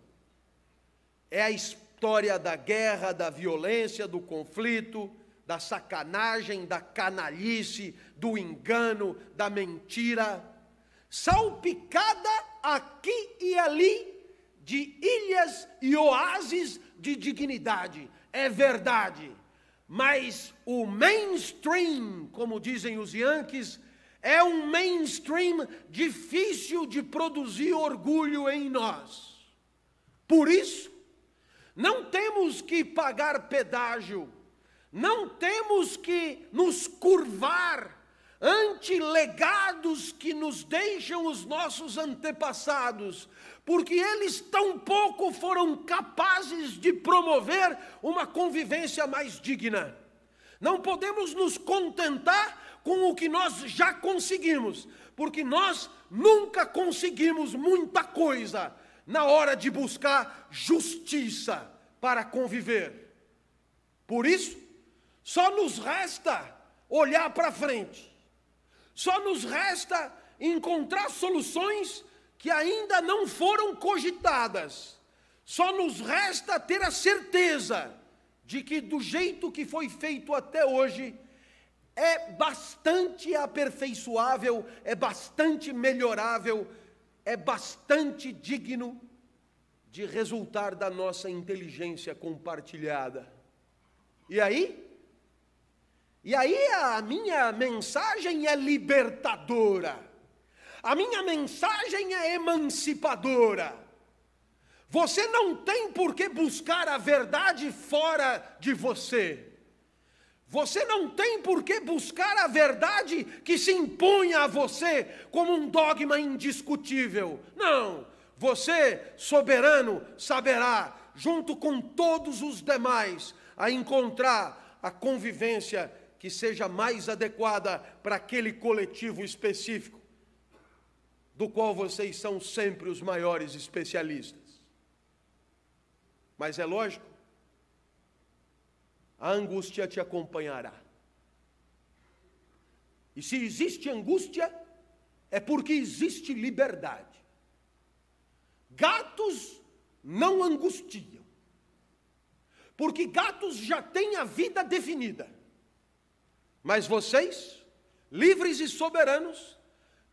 é a história da guerra, da violência, do conflito, da sacanagem, da canalice, do engano, da mentira, salpicada aqui e ali de ilhas e oásis de dignidade. É verdade. Mas o mainstream, como dizem os Yankees, é um mainstream difícil de produzir orgulho em nós. Por isso, não temos que pagar pedágio, não temos que nos curvar ante legados que nos deixam os nossos antepassados, porque eles tampouco foram capazes de promover uma convivência mais digna. Não podemos nos contentar com o que nós já conseguimos, porque nós nunca conseguimos muita coisa na hora de buscar justiça para conviver. Por isso, só nos resta olhar para frente, só nos resta encontrar soluções que ainda não foram cogitadas, só nos resta ter a certeza de que, do jeito que foi feito até hoje, é bastante aperfeiçoável, é bastante melhorável é bastante digno de resultar da nossa inteligência compartilhada. E aí? E aí a minha mensagem é libertadora. A minha mensagem é emancipadora. Você não tem por que buscar a verdade fora de você. Você não tem por que buscar a verdade que se impunha a você como um dogma indiscutível. Não. Você, soberano, saberá, junto com todos os demais, a encontrar a convivência que seja mais adequada para aquele coletivo específico, do qual vocês são sempre os maiores especialistas. Mas é lógico a angústia te acompanhará. E se existe angústia, é porque existe liberdade. Gatos não angustiam, porque gatos já têm a vida definida. Mas vocês, livres e soberanos,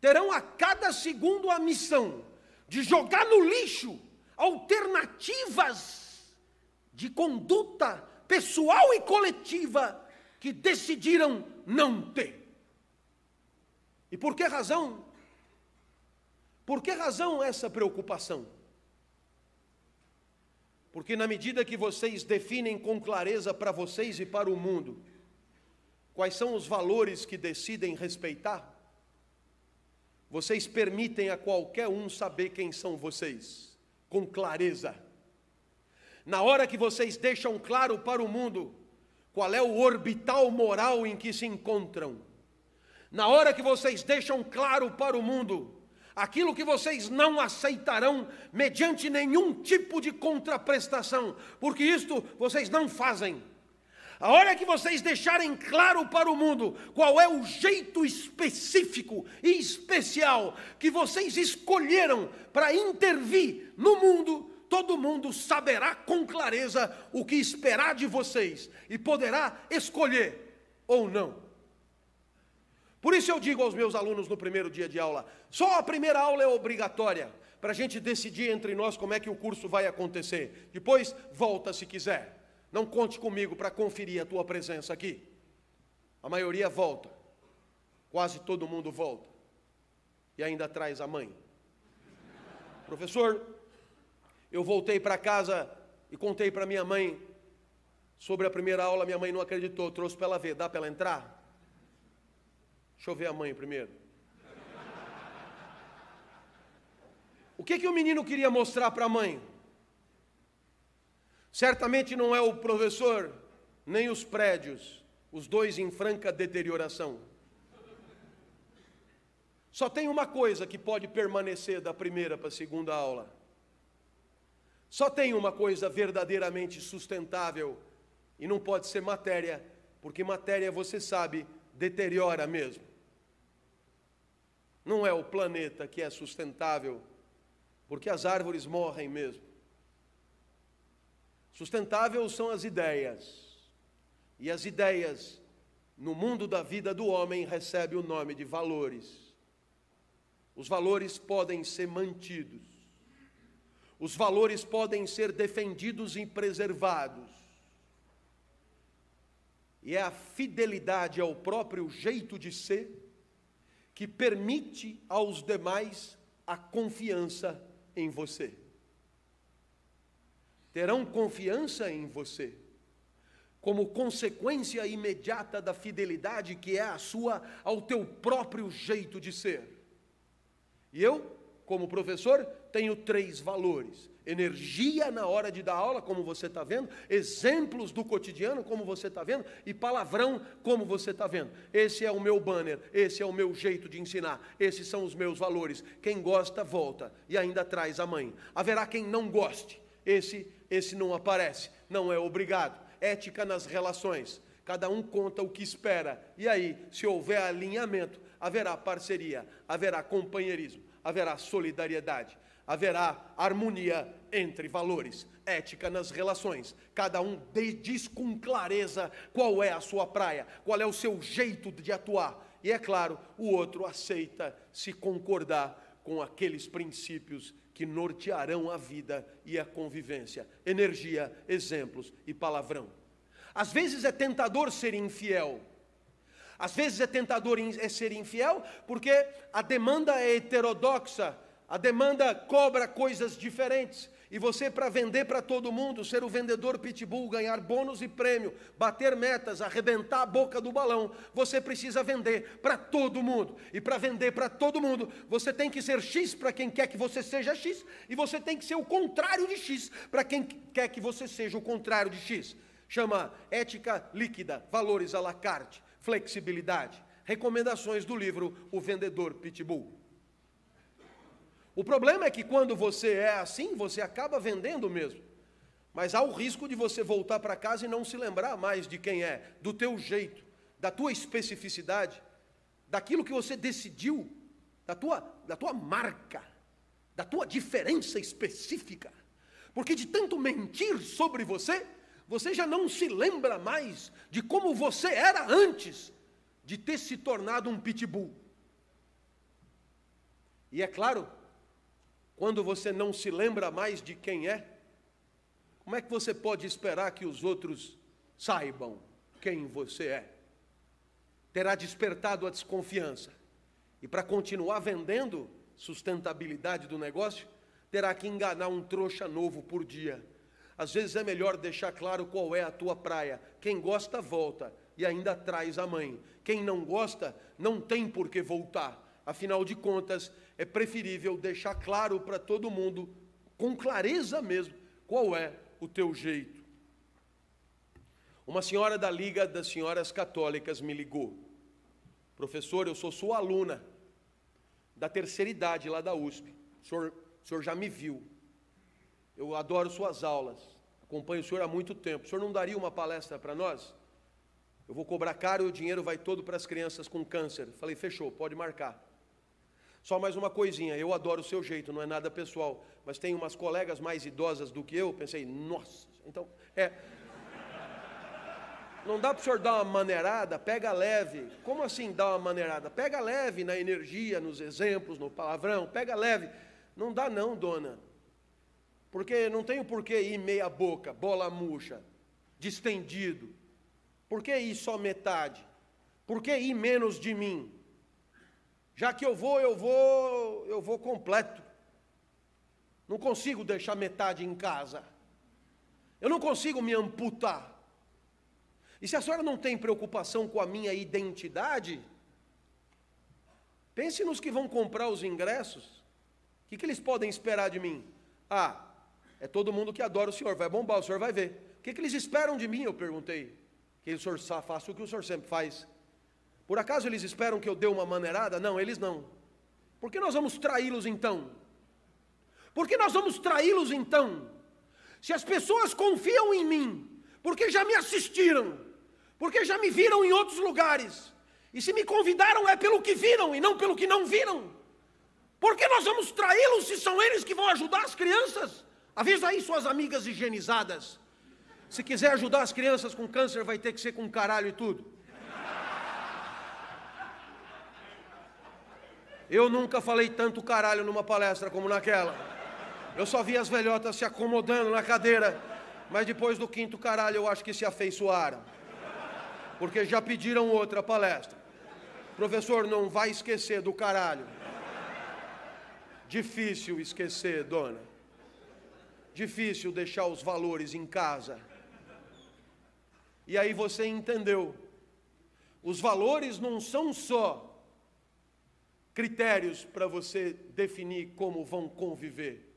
terão a cada segundo a missão de jogar no lixo alternativas de conduta pessoal e coletiva que decidiram não ter. E por que razão? Por que razão essa preocupação? Porque na medida que vocês definem com clareza para vocês e para o mundo quais são os valores que decidem respeitar, vocês permitem a qualquer um saber quem são vocês, com clareza na hora que vocês deixam claro para o mundo qual é o orbital moral em que se encontram, na hora que vocês deixam claro para o mundo aquilo que vocês não aceitarão mediante nenhum tipo de contraprestação, porque isto vocês não fazem. A hora que vocês deixarem claro para o mundo qual é o jeito específico e especial que vocês escolheram para intervir no mundo, todo mundo saberá com clareza o que esperar de vocês e poderá escolher ou não. Por isso eu digo aos meus alunos no primeiro dia de aula: só a primeira aula é obrigatória para a gente decidir entre nós como é que o curso vai acontecer. Depois, volta se quiser. Não conte comigo para conferir a tua presença aqui. A maioria volta, quase todo mundo volta, e ainda traz a mãe. Professor, eu voltei para casa e contei para minha mãe sobre a primeira aula. Minha mãe não acreditou, trouxe para ela ver. Dá para ela entrar? Deixa eu ver a mãe primeiro. O que, que o menino queria mostrar para a mãe? Certamente não é o professor, nem os prédios, os dois em franca deterioração. Só tem uma coisa que pode permanecer da primeira para a segunda aula só tem uma coisa verdadeiramente sustentável e não pode ser matéria, porque matéria, você sabe, deteriora mesmo. Não é o planeta que é sustentável, porque as árvores morrem mesmo. Sustentável são as ideias. E as ideias, no mundo da vida do homem, recebem o nome de valores. Os valores podem ser mantidos. Os valores podem ser defendidos e preservados. E é a fidelidade ao próprio jeito de ser que permite aos demais a confiança em você. Terão confiança em você, como consequência imediata da fidelidade que é a sua ao teu próprio jeito de ser. E eu, como professor, tenho três valores: energia na hora de dar aula, como você está vendo, exemplos do cotidiano, como você está vendo, e palavrão, como você está vendo. Esse é o meu banner, esse é o meu jeito de ensinar, esses são os meus valores. Quem gosta, volta e ainda traz a mãe. Haverá quem não goste, esse, esse não aparece, não é obrigado. Ética nas relações. Cada um conta o que espera. E aí, se houver alinhamento, haverá parceria, haverá companheirismo, haverá solidariedade haverá harmonia entre valores, ética nas relações. Cada um diz com clareza qual é a sua praia, qual é o seu jeito de atuar. E é claro, o outro aceita se concordar com aqueles princípios que nortearão a vida e a convivência. Energia, exemplos e palavrão. Às vezes é tentador ser infiel. Às vezes é tentador é ser infiel porque a demanda é heterodoxa a demanda cobra coisas diferentes. E você, para vender para todo mundo, ser o vendedor pitbull, ganhar bônus e prêmio, bater metas, arrebentar a boca do balão, você precisa vender para todo mundo. E para vender para todo mundo, você tem que ser X para quem quer que você seja X, e você tem que ser o contrário de X para quem quer que você seja o contrário de X. Chama ética líquida, valores à la carte, flexibilidade. Recomendações do livro O Vendedor Pitbull. O problema é que quando você é assim, você acaba vendendo mesmo. Mas há o risco de você voltar para casa e não se lembrar mais de quem é, do teu jeito, da tua especificidade, daquilo que você decidiu, da tua, da tua marca, da tua diferença específica. Porque de tanto mentir sobre você, você já não se lembra mais de como você era antes de ter se tornado um pitbull. E é claro quando você não se lembra mais de quem é, como é que você pode esperar que os outros saibam quem você é? Terá despertado a desconfiança. E para continuar vendendo sustentabilidade do negócio, terá que enganar um trouxa novo por dia. Às vezes é melhor deixar claro qual é a tua praia. Quem gosta, volta e ainda traz a mãe. Quem não gosta, não tem por que voltar. Afinal de contas, é preferível deixar claro para todo mundo, com clareza mesmo, qual é o teu jeito. Uma senhora da Liga das Senhoras Católicas me ligou. Professor, eu sou sua aluna da terceira idade lá da USP. O senhor, o senhor já me viu. Eu adoro suas aulas. Acompanho o senhor há muito tempo. O senhor não daria uma palestra para nós? Eu vou cobrar caro e o dinheiro vai todo para as crianças com câncer. Falei, fechou, pode marcar. Só mais uma coisinha, eu adoro o seu jeito, não é nada pessoal, mas tem umas colegas mais idosas do que eu, pensei, nossa, então, é. Não dá para o senhor dar uma maneirada, pega leve. Como assim dar uma maneirada? Pega leve na energia, nos exemplos, no palavrão, pega leve. Não dá não, dona. Porque não tenho por que ir meia boca, bola murcha, distendido. Por que ir só metade? Por que ir menos de mim? Já que eu vou, eu vou, eu vou completo. Não consigo deixar metade em casa. Eu não consigo me amputar. E se a senhora não tem preocupação com a minha identidade, pense nos que vão comprar os ingressos. O que, que eles podem esperar de mim? Ah, é todo mundo que adora o senhor, vai bombar, o senhor vai ver. O que, que eles esperam de mim? Eu perguntei. Que o senhor faça o que o senhor sempre faz. Por acaso eles esperam que eu dê uma maneirada? Não, eles não. Por que nós vamos traí-los então? Por que nós vamos traí-los então? Se as pessoas confiam em mim, porque já me assistiram, porque já me viram em outros lugares, e se me convidaram é pelo que viram e não pelo que não viram. Por que nós vamos traí-los se são eles que vão ajudar as crianças? Avisa aí suas amigas higienizadas. Se quiser ajudar as crianças com câncer, vai ter que ser com caralho e tudo. Eu nunca falei tanto caralho numa palestra como naquela. Eu só vi as velhotas se acomodando na cadeira, mas depois do quinto caralho eu acho que se afeiçoaram. Porque já pediram outra palestra. Professor, não vai esquecer do caralho. Difícil esquecer, dona. Difícil deixar os valores em casa. E aí você entendeu. Os valores não são só critérios para você definir como vão conviver.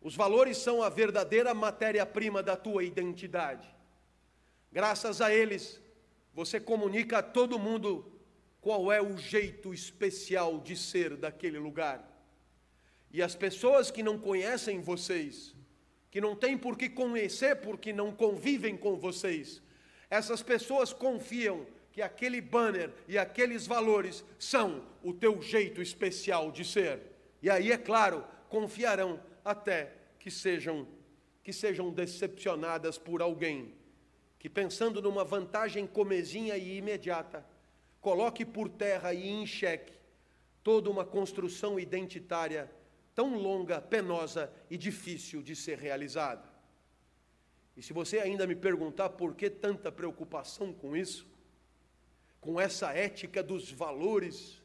Os valores são a verdadeira matéria-prima da tua identidade. Graças a eles, você comunica a todo mundo qual é o jeito especial de ser daquele lugar. E as pessoas que não conhecem vocês, que não têm por que conhecer porque não convivem com vocês, essas pessoas confiam que aquele banner e aqueles valores são o teu jeito especial de ser. E aí, é claro, confiarão até que sejam que sejam decepcionadas por alguém que pensando numa vantagem comezinha e imediata, coloque por terra e em xeque toda uma construção identitária tão longa, penosa e difícil de ser realizada. E se você ainda me perguntar por que tanta preocupação com isso, com essa ética dos valores,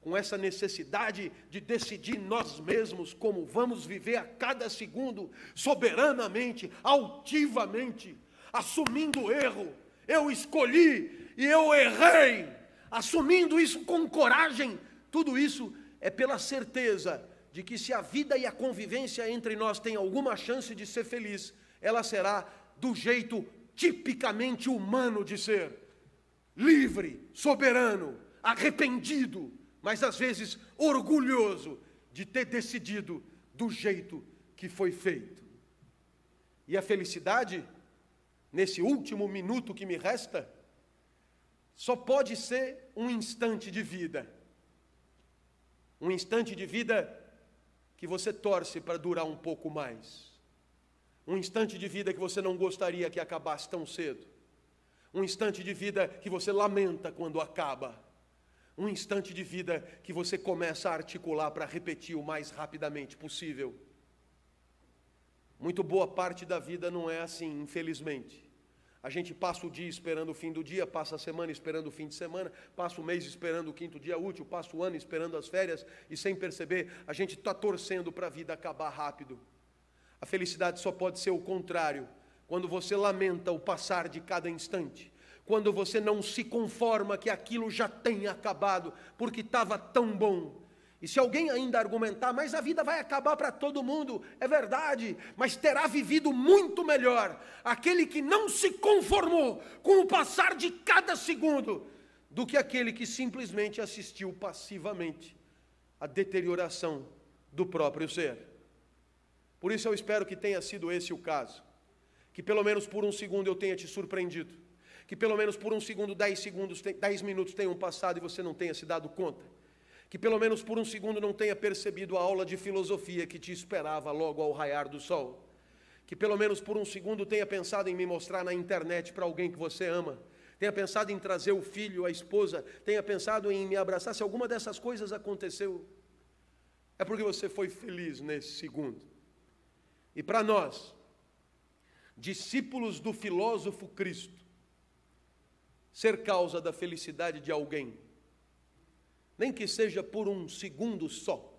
com essa necessidade de decidir nós mesmos como vamos viver a cada segundo, soberanamente, altivamente, assumindo o erro. Eu escolhi e eu errei, assumindo isso com coragem. Tudo isso é pela certeza de que se a vida e a convivência entre nós tem alguma chance de ser feliz, ela será do jeito tipicamente humano de ser livre, soberano, arrependido, mas às vezes orgulhoso de ter decidido do jeito que foi feito. E a felicidade, nesse último minuto que me resta, só pode ser um instante de vida. Um instante de vida que você torce para durar um pouco mais. Um instante de vida que você não gostaria que acabasse tão cedo. Um instante de vida que você lamenta quando acaba. Um instante de vida que você começa a articular para repetir o mais rapidamente possível. Muito boa parte da vida não é assim, infelizmente. A gente passa o dia esperando o fim do dia, passa a semana esperando o fim de semana, passa o mês esperando o quinto dia útil, passa o ano esperando as férias e sem perceber, a gente está torcendo para a vida acabar rápido. A felicidade só pode ser o contrário quando você lamenta o passar de cada instante, quando você não se conforma que aquilo já tenha acabado, porque estava tão bom. E se alguém ainda argumentar, mas a vida vai acabar para todo mundo, é verdade, mas terá vivido muito melhor aquele que não se conformou com o passar de cada segundo, do que aquele que simplesmente assistiu passivamente à deterioração do próprio ser. Por isso eu espero que tenha sido esse o caso que pelo menos por um segundo eu tenha te surpreendido, que pelo menos por um segundo, dez segundos, dez minutos tenham passado e você não tenha se dado conta, que pelo menos por um segundo não tenha percebido a aula de filosofia que te esperava logo ao raiar do sol, que pelo menos por um segundo tenha pensado em me mostrar na internet para alguém que você ama, tenha pensado em trazer o filho, a esposa, tenha pensado em me abraçar, se alguma dessas coisas aconteceu, é porque você foi feliz nesse segundo. E para nós, discípulos do filósofo Cristo, ser causa da felicidade de alguém, nem que seja por um segundo só,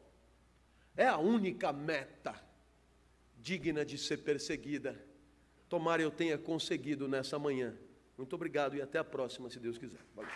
é a única meta digna de ser perseguida. Tomara eu tenha conseguido nessa manhã. Muito obrigado e até a próxima, se Deus quiser. Valeu.